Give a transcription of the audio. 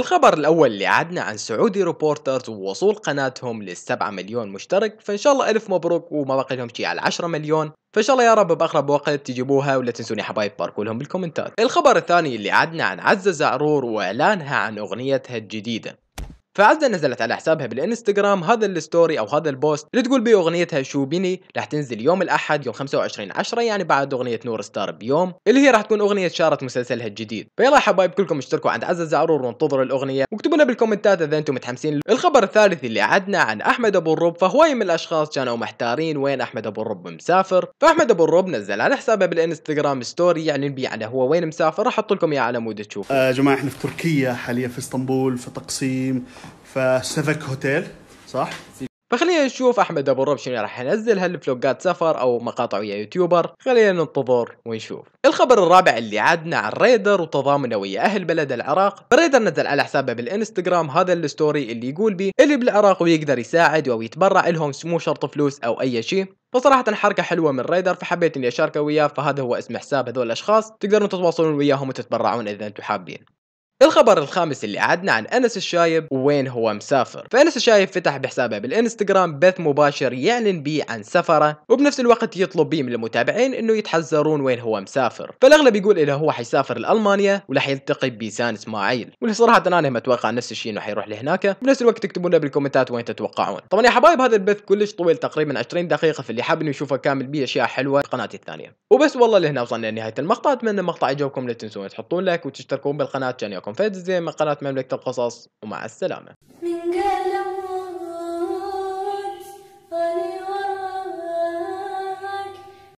الخبر الأول اللي عدنا عن سعودي ريبورترز ووصول قناتهم للسبعة مليون مشترك فإن شاء الله ألف مبروك وما بقي لهم شيء على العشرة مليون فإن شاء الله يا رب بأقرب وقت تجيبوها ولا تنسوني حبايب باركوا لهم بالكومنتات الخبر الثاني اللي عدنا عن عزة زعرور وإعلانها عن أغنيتها الجديدة فعزة نزلت على حسابها بالانستغرام هذا الستوري او هذا البوست اللي تقول بيه اغنيتها شو بني راح تنزل يوم الاحد يوم 25 10 يعني بعد اغنيه نور ستار بيوم اللي هي راح تكون اغنيه شارة مسلسلها الجديد فيلا حبايب كلكم اشتركوا عند عزة زعرور وانتظروا الاغنيه واكتبوا لنا بالكومنتات اذا انتم متحمسين الخبر الثالث اللي عدنا عن احمد ابو الرب فهو من الاشخاص كانوا محتارين وين احمد ابو الرب مسافر فاحمد ابو الرب نزل على حسابه بالانستغرام ستوري يعني بيه على هو وين مسافر راح احط لكم اياه على مود تشوف آه، يا جماعه احنا في تركيا حاليا في اسطنبول في تقسيم فسفك هوتيل صح؟ فخلينا نشوف احمد ابو الرب شنو راح ينزل هل فلوجات سفر او مقاطع ويا يوتيوبر خلينا ننتظر ونشوف الخبر الرابع اللي عادنا عن ريدر وتضامنه ويا اهل بلد العراق ريدر نزل على حسابه بالانستغرام هذا الستوري اللي يقول بيه اللي بالعراق ويقدر يساعد او يتبرع لهم مو شرط فلوس او اي شيء فصراحة حركة حلوة من ريدر فحبيت اني اشاركه وياه فهذا هو اسم حساب هذول الاشخاص تقدرون تتواصلون وياهم وتتبرعون اذا انتم حابين الخبر الخامس اللي عدنا عن انس الشايب وين هو مسافر فانس الشايب فتح بحسابه بالانستغرام بث مباشر يعلن بيه عن سفره وبنفس الوقت يطلب بيه من المتابعين انه يتحذرون وين هو مسافر فالاغلب يقول انه هو حيسافر لالمانيا وراح يلتقي بيسان اسماعيل واللي صراحه انا ما اتوقع نفس الشيء انه حيروح لهناك بنفس الوقت تكتبوا لنا بالكومنتات وين تتوقعون طبعا يا حبايب هذا البث كلش طويل تقريبا 20 دقيقه فاللي حاب انه يشوفه كامل بيه اشياء حلوه قناتي الثانيه وبس والله لهنا وصلنا لنهايه المقطع اتمنى المقطع يعجبكم لا تنسون تحطون لايك وتشتركون بالقناه كونفيد زي من قناة مملكة القصص ومع السلامة